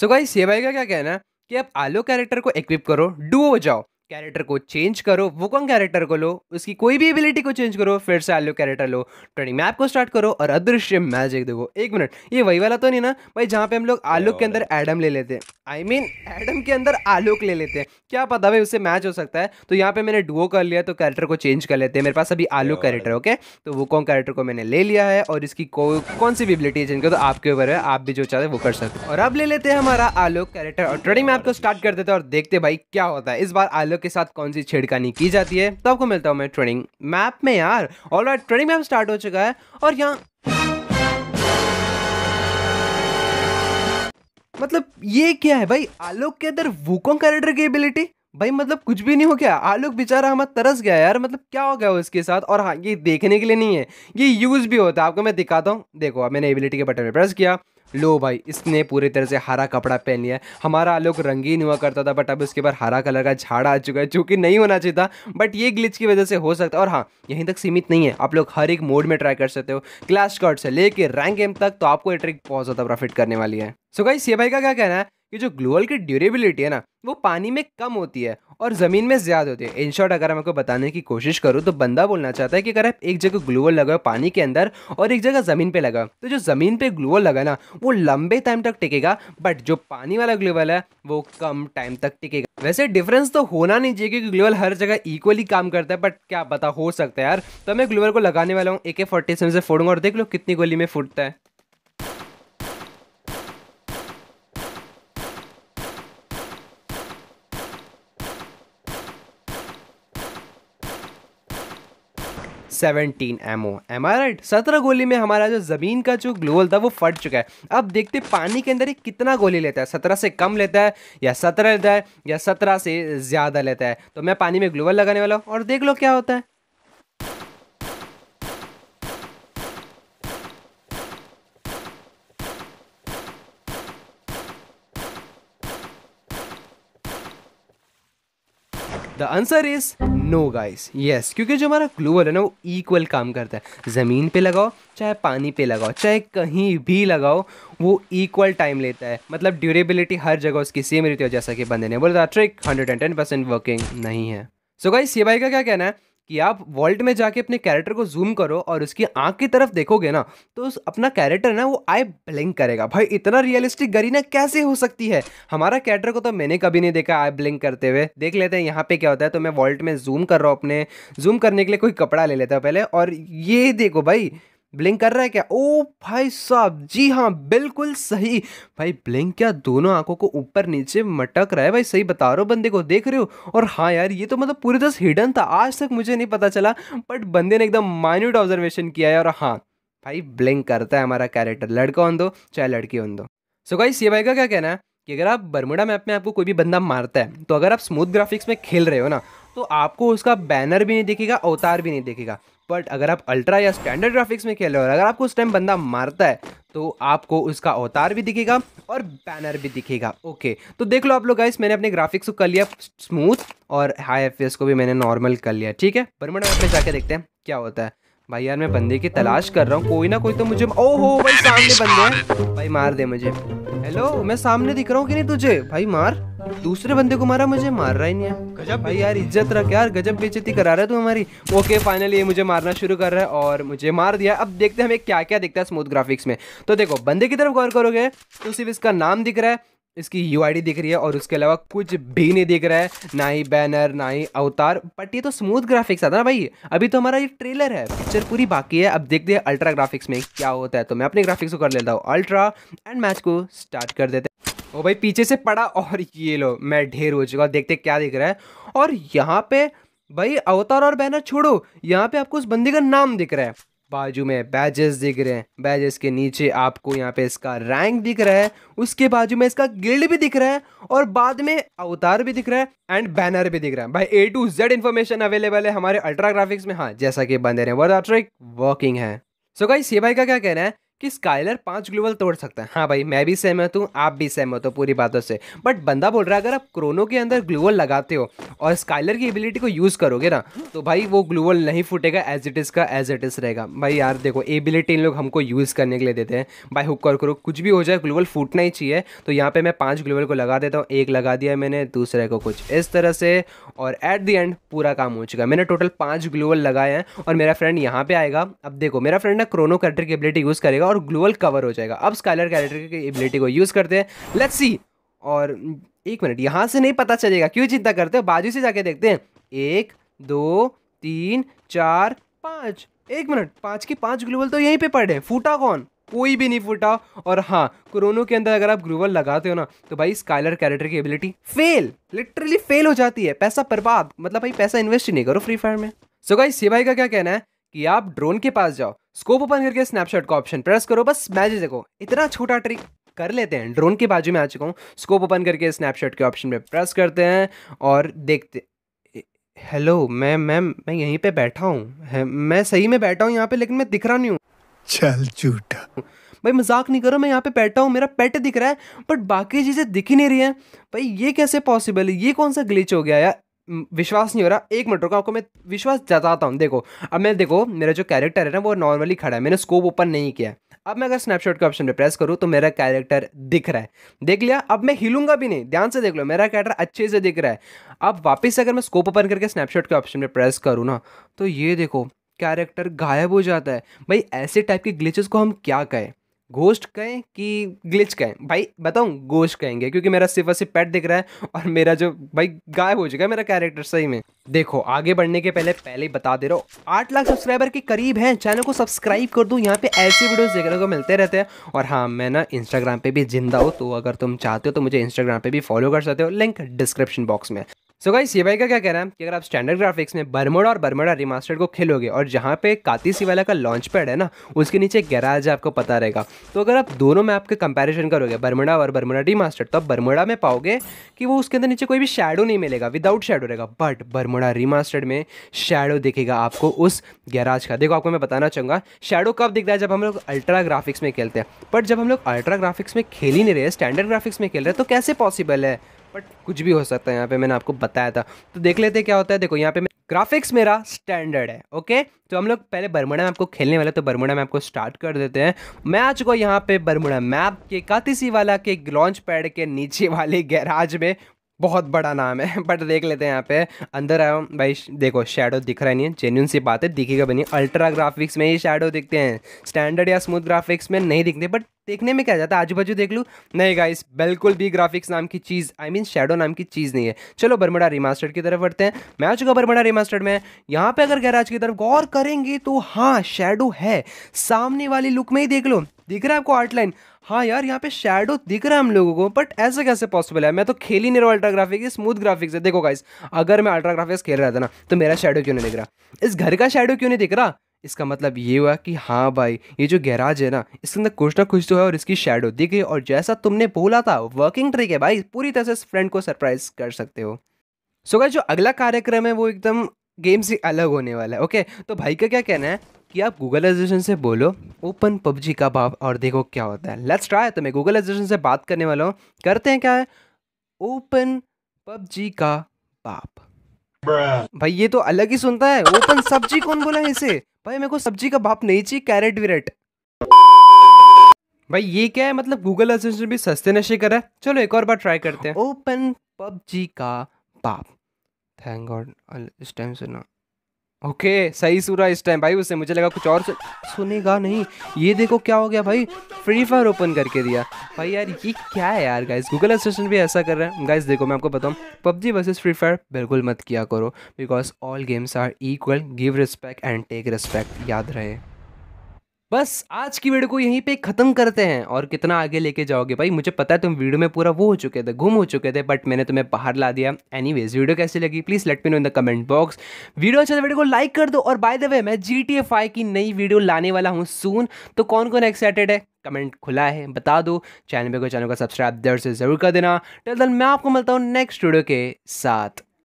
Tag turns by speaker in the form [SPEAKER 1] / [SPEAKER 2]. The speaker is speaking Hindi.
[SPEAKER 1] सो गाइस ये भाई का क्या कहना है कि आप आलो कैरेक्टर को इक्विप करो डुओ जाओ कैरेक्टर को चेंज करो वो कौन कैरेक्टर को लो उसकी कोई भी एबिलिटी को चेंज करो फिर से आलो कैरेक्टर लो ट्रेनिंग मैप को स्टार्ट करो और अदृश्य मैजिक देखो एक मिनट ये वही वाला तो नहीं ना भाई जहाँ पे हम लोग आलोक के अंदर एडम ले लेते हैं आई मीन एडम के अंदर आलोक ले लेते हैं क्या पता भाई उससे मैच हो सकता है तो यहाँ पे मैंने डुओ कर लिया तो कैरेक्टर को चेंज कर लेते हैं मेरे पास अभी आलोक कैरेक्टर ओके तो वो कौन कैरेक्टर को मैंने ले लिया है और इसकी कौन सी भी एबिलिटी चेंज कर तो आपके ऊपर है आप भी जो चाहते वो कर सकते हो और अब ले लेते हैं हमारा आलोक कैरेक्टर और ट्रेनिंग मैप को स्टार्ट कर देते हैं और देखते भाई क्या होता है इस बार आलोक वालों के साथ कौन सी छेड़कानी की जाती है तो आपको मिलता हूँ मैं ट्रेनिंग मैप में यार और ट्रेनिंग मैप स्टार्ट हो चुका है और यहाँ मतलब ये क्या है भाई आलोक के अंदर वूकोंग कैरेक्टर की एबिलिटी भाई मतलब कुछ भी नहीं हो गया आलोक बेचारा हमारा तरस गया यार मतलब क्या हो गया उसके साथ और हाँ ये देखने के लिए नहीं है ये यूज़ भी होता है आपको मैं दिखाता हूँ देखो अब मैंने एबिलिटी के बटन में प्रेस किया लो भाई इसने पूरी तरह से हरा कपड़ा पहन लिया हमारा आलोक रंगीन हुआ करता था बट अब उसके बाद हरा कलर का झाड़ आ चुका है जो कि नहीं होना चाहिए था बट ये ग्लिच की वजह से हो सकता है और हाँ यहीं तक सीमित नहीं है आप लोग हर एक मोड में ट्राई कर सकते हो क्लैश कार्ड से लेके रैंक गेम तक तो आपको ये ट्रिक बहुत ज़्यादा प्रॉफिट करने वाली है सो so गाइस ये भाई का क्या कहना है कि जो ग्लोअल की ड्यूरेबिलिटी है ना वो पानी में कम होती है और ज़मीन में ज़्यादा होती है इन शॉर्ट अगर मैं आपको बताने की कोशिश करूँ तो बंदा बोलना चाहता है कि अगर आप एक जगह ग्लोअल लगाओ पानी के अंदर और एक जगह ज़मीन पे लगाओ तो जो ज़मीन पे ग्लोअल लगा ना वो लंबे टाइम तक टिकेगा बट जो पानी वाला ग्लोअल है वो कम टाइम तक टिकेगा वैसे डिफरेंस तो होना नहीं चाहिए क्योंकि ग्लोअल हर जगह इक्वली काम करता है बट क्या पता हो सकता है यार तो मैं ग्लोअल को लगाने वाला हूँ ए के से फोड़ूंगा और देख लो कितनी गोली में फूटता है 17 एमओ एम आई राइट सत्रह गोली में हमारा जो ज़मीन का जो ग्लोअल था वो फट चुका है अब देखते पानी के अंदर ये कितना गोली लेता है सत्रह से कम लेता है या सत्रह लेता है या सत्रह से ज़्यादा लेता है तो मैं पानी में ग्लोअल लगाने वाला हूँ और देख लो क्या होता है The answer is no guys yes क्योंकि जो हमारा ग्लूअल है ना वो इक्वल काम करता है ज़मीन पे लगाओ चाहे पानी पे लगाओ चाहे कहीं भी लगाओ वो इक्वल टाइम लेता है मतलब ड्यूरेबिलिटी हर जगह उसकी सेम रहती है जैसा कि बंदे ने बोला था trick hundred and ten percent working नहीं है सो so गाइस ये भाई का क्या कहना है कि आप वॉल्ट में जाके अपने कैरेक्टर को जूम करो और उसकी आंख की तरफ देखोगे ना तो उस अपना कैरेक्टर ना वो आई ब्लिंक करेगा भाई इतना रियलिस्टिक गरीना कैसे हो सकती है हमारा कैरेक्टर को तो मैंने कभी नहीं देखा आई ब्लिंक करते हुए देख लेते हैं यहाँ पे क्या होता है तो मैं वॉल्ट में जूम कर रहा हूँ अपने जूम करने के लिए कोई कपड़ा ले लेता हूँ पहले और ये देखो भाई ब्लिंक कर रहा है क्या ओ भाई साहब जी हाँ बिल्कुल सही भाई ब्लिंक क्या दोनों आंखों को ऊपर नीचे मटक रहा है भाई सही बता रहे हो बंदे को देख रहे हो और हाँ यार ये तो मतलब पूरी तरह हिडन था आज तक मुझे नहीं पता चला बट बंदे ने एकदम माइन्यूट ऑब्जर्वेशन किया है और हाँ भाई ब्लिंक करता है हमारा कैरेक्टर लड़का ऑन दो चाहे लड़की ऑन दो सो भाई सी भाई का क्या कहना है कि अगर आप बर्मुडा मैप में आपको कोई भी बंदा मारता है तो अगर आप स्मूथ ग्राफिक्स में खेल रहे हो ना तो आपको उसका बैनर भी नहीं दिखेगा अवतार भी नहीं दिखेगा बट अगर आप अल्ट्रा या स्टैंडर्ड ग्राफिक्स में खेल रहे हो अगर आपको उस टाइम बंदा मारता है तो आपको उसका अवतार भी दिखेगा और बैनर भी दिखेगा ओके तो देख लो आप लोग गाइस मैंने अपने ग्राफिक्स को कर लिया स्मूथ और हाई एफ को भी मैंने नॉर्मल कर लिया ठीक है बर्मन में जाके देखते हैं क्या होता है भाई यार मैं बंदे की तलाश कर रहा हूँ कोई ना कोई तो मुझे ओहो भाई सामने बंदे भाई मार दे मुझे हेलो मैं सामने दिख रहा हूँ कि नहीं तुझे भाई मार दूसरे बंदे को मारा मुझे मार रहा ही नहीं है गजब भाई यार इज्जत रख यार गजब बेचती करा रहा है तू हमारी ओके फाइनली ये मुझे मारना शुरू कर रहा है और मुझे मार दिया अब देखते हैं हमें क्या क्या दिखता है स्मूथ ग्राफिक्स में तो देखो बंदे की तरफ गौर करोगे तो सिर्फ इसका नाम दिख रहा है इसकी यू दिख रही है और उसके अलावा कुछ भी नहीं दिख रहा है ना ही बैनर ना ही अवतार बट ये तो स्मूथ ग्राफिक्स आता ना भाई अभी तो हमारा ये ट्रेलर है पिक्चर पूरी बाकी है अब देखते हैं अल्ट्रा ग्राफिक्स में क्या होता है तो मैं अपने ग्राफिक्स को कर लेता हूँ अल्ट्रा एंड मैच को स्टार्ट कर देते ओ भाई पीछे से पड़ा और ये लो मैं ढेर हो चुका देखते क्या दिख रहा है और यहाँ पे भाई अवतार और बैनर छोड़ो यहाँ पे आपको उस बंदी का नाम दिख रहा है बाजू में बैजेस दिख रहे हैं बैजेस के नीचे आपको यहाँ पे इसका रैंक दिख रहा है उसके बाजू में इसका गिल्ड भी दिख रहा है और बाद में अवतार भी दिख रहा है एंड बैनर भी दिख रहा है भाई A to Z information available है हमारे अल्ट्रा ग्राफिक्स में हाँ जैसा कि बंदे रहे वर्ड वर्किंग है सो so गाइस ये भाई का क्या कहना है कि स्काइलर पांच ग्लोबल तोड़ सकता है हाँ भाई मैं भी सहमत हूँ आप भी सहमत हो पूरी बातों से बट बंदा बोल रहा है अगर आप क्रोनो के अंदर ग्लोवल लगाते हो और स्काइलर की एबिलिटी को यूज़ करोगे ना तो भाई वो ग्लूवल नहीं फूटेगा एज इट इज़ का एज इट इज़ रहेगा भाई यार देखो एबिलिटी इन लोग हमको यूज़ करने के लिए देते हैं भाई हुक और करो कुछ भी हो जाए ग्लूवल फूटना ही चाहिए तो यहाँ पर मैं पाँच ग्लोवल को लगा देता हूँ एक लगा दिया मैंने दूसरे को कुछ इस तरह से और एट दी एंड पूरा काम हो चुका मैंने टोटल पाँच ग्लोवल लगाए हैं और मेरा फ्रेंड यहाँ पर आएगा अब देखो मेरा फ्रेंड ना क्रोनो कटर की एबिलिटी यूज़ करेगा और ग्लोअल कवर हो जाएगा अब स्काइलर कैरेक्टर की एबिलिटी को यूज़ करते हैं लेट्स सी और एक मिनट यहाँ से नहीं पता चलेगा क्यों चिंता करते हो बाजू से जाके देखते हैं एक दो तीन चार पाँच एक मिनट पाँच के पाँच ग्लोबल तो यहीं पे पड़े हैं फूटा कौन कोई भी नहीं फूटा और हाँ कोरोनो के अंदर अगर आप ग्लोबल लगाते हो ना तो भाई स्काइलर कैरेक्टर की एबिलिटी फेल लिटरली फेल हो जाती है पैसा बर्बाद मतलब भाई पैसा इन्वेस्ट नहीं करो फ्री फायर में सो so गाइस ये का क्या कहना है कि आप ड्रोन के पास जाओ स्कोप ओपन करके स्नैपशॉट का ऑप्शन प्रेस करो बस मैच देखो इतना छोटा ट्रिक कर लेते हैं ड्रोन के बाजू में आ चुका हूँ स्कोप ओपन करके स्नैपशॉट के ऑप्शन में प्रेस करते हैं और देखते हेलो मैं मैम मैं यहीं पे बैठा हूँ मैं सही में बैठा हूँ यहाँ पे लेकिन मैं दिख रहा नहीं हूँ चल झूठा भाई मजाक नहीं करो मैं यहाँ पे बैठा हूँ मेरा पेट दिख रहा है बट बाकी चीज़ें दिख ही नहीं रही हैं भाई ये कैसे पॉसिबल है ये कौन सा ग्लिच हो गया यार विश्वास नहीं हो रहा एक मिनट रुको आपको मैं विश्वास जताता हूँ देखो अब मैं देखो मेरा जो कैरेक्टर है ना वो नॉर्मली खड़ा है मैंने स्कोप ओपन नहीं किया अब मैं अगर स्नैपशॉट के ऑप्शन पे प्रेस करूँ तो मेरा कैरेक्टर दिख रहा है देख लिया अब मैं हिलूंगा भी नहीं ध्यान से देख लो मेरा कैरेक्टर अच्छे से दिख रहा है अब वापस अगर मैं स्कोप ओपन करके स्नैपशॉट के ऑप्शन पर प्रेस करूँ ना तो ये देखो कैरेक्टर गायब हो जाता है भाई ऐसे टाइप के ग्लिचेस को हम क्या कहें घोस्ट कहें कि ग्लिच कहें भाई बताऊँ घोस्ट कहेंगे क्योंकि मेरा सिर्फ सिर्फ पेट दिख रहा है और मेरा जो भाई गायब हो चुका है मेरा कैरेक्टर सही में देखो आगे बढ़ने के पहले पहले ही बता दे रहा हूँ आठ लाख सब्सक्राइबर के करीब हैं चैनल को सब्सक्राइब कर दूँ यहाँ पे ऐसे वीडियोस देखने को मिलते रहते हैं और हाँ मैं ना इंस्टाग्राम पे भी जिंदा हूँ तो अगर तुम चाहते हो तो मुझे इंस्टाग्राम पे भी फॉलो कर सकते हो लिंक डिस्क्रिप्शन बॉक्स में सो गाइस ये का क्या कह रहा है कि अगर आप स्टैंडर्ड ग्राफिक्स में बर्मोडा और बर्मोडा रिमास्टर्ड को खेलोगे और जहाँ पे काती सिवाला का लॉन्च पैड है ना उसके नीचे गैराज आपको पता रहेगा तो अगर आप दोनों में आपके कंपैरिजन करोगे बर्मोडा और बर्मोडा रिमास्टर्ड तो आप बर्मोडा में पाओगे कि वो उसके अंदर नीचे कोई भी शेडो नहीं मिलेगा विदाउट शेडो रहेगा बट बर्मोडा रिमास्टर्ड में शेडो दिखेगा आपको उस गैराज का देखो आपको मैं बताना चाहूँगा शेडो कब दिख रहा है जब हम लोग अल्ट्रा ग्राफिक्स में खेलते हैं बट जब हम लोग अल्ट्रा ग्राफिक्स में खेल ही नहीं रहे स्टैंडर्ड ग्राफिक्स में खेल रहे तो कैसे पॉसिबल है बट कुछ भी हो सकता है यहाँ पे मैंने आपको बताया था तो देख लेते क्या होता है देखो यहाँ पे ग्राफिक्स मेरा स्टैंडर्ड है ओके तो हम लोग पहले बरमुडा मैप को खेलने वाले तो बरमुडा मैप को स्टार्ट कर देते हैं मैच को यहाँ पे बरमुडा मैप के कातिसी वाला के लॉन्च पैड के नीचे वाले गैराज में बहुत बड़ा नाम है बट देख लेते हैं यहाँ पे अंदर आया हूँ भाई देखो शेडो दिख रहा है नहीं है जेन्यून सी बात है दिखेगा भी नहीं अल्ट्रा ग्राफिक्स में ही शेडो दिखते हैं स्टैंडर्ड या स्मूथ ग्राफिक्स में नहीं दिखते बट देखने में क्या जाता है आजू बाजू देख लू नहीं गाइस बिल्कुल भी ग्राफिक्स नाम की चीज़ आई मीन शेडो नाम की चीज़ नहीं है चलो बर्मडा रिमास्टर्ड की तरफ बढ़ते हैं मैं आ चुका बर्मडा रिमास्टर्ड में यहाँ पे अगर गैराज की तरफ गौर करेंगे तो हाँ शेडो है सामने वाली लुक में ही देख लो दिख रहा है आपको आउटलाइन हाँ यार यहाँ पे शेडो दिख रहा है हम लोगों को बट ऐसे कैसे पॉसिबल है मैं तो खेल ही नहीं रहा अल्ट्रा ग्राफिक्स स्मूथ ग्राफिक्स है देखो गाइस अगर मैं अल्ट्रा ग्राफिक्स खेल रहा था ना तो मेरा शेडो क्यों नहीं दिख रहा इस घर का शेडो क्यों नहीं दिख रहा इसका मतलब ये हुआ कि हाँ भाई ये जो गैराज है ना इसके अंदर कुछ ना कुछ तो है और इसकी शेडो दिख गई और जैसा तुमने बोला था वर्किंग ट्रिक है भाई पूरी तरह से इस फ्रेंड को सरप्राइज कर सकते हो सो so, जो अगला कार्यक्रम है वो एकदम गेम से अलग होने वाला है ओके तो भाई का क्या कहना है कि आप गूगल एजेशन से बोलो ओपन पबजी का बाप और देखो क्या होता है लेट्स ट्राई तो मैं गूगल एजेशन से बात करने वाला हूँ करते हैं क्या है ओपन पबजी का बाप भाई ये तो अलग ही सुनता है ओपन सब्जी कौन बोला इसे भाई मेरे को सब्जी का बाप नहीं चाहिए कैरेट विरेट भाई ये क्या है मतलब गूगल असिस्टेंट भी सस्ते नशे कर रहा है चलो एक और बार ट्राई करते हैं ओपन पबजी का बाप थैंक गॉड इस टाइम सुना ओके okay, सही सुरा इस टाइम भाई उससे मुझे लगा कुछ और सु... सुनेगा नहीं ये देखो क्या हो गया भाई फ्री फायर ओपन करके दिया भाई यार ये क्या है यार गाइस गूगल असिस्टेंट भी ऐसा कर रहा है गाइस देखो मैं आपको बताऊँ पबजी वर्सेस फ्री फायर बिल्कुल मत किया करो because all games are equal give respect and take respect याद रहे बस आज की वीडियो को यहीं पे खत्म करते हैं और कितना आगे लेके जाओगे भाई मुझे पता है तुम वीडियो में पूरा वो हो चुके थे घूम हो चुके थे बट मैंने तुम्हें बाहर ला दिया एनीवेज वीडियो कैसी लगी please let me know in the comment box video अच्छा वीडियो को लाइक कर दो और बाय द वे मैं जी टी एफ की नई वीडियो लाने वाला हूँ सून तो कौन कौन एक्साइटेड है कमेंट खुला है बता दो चैनल पर को चैनल का सब्सक्राइब देर से जरूर कर देना टेल मैं आपको मिलता हूँ नेक्स्ट वीडियो के साथ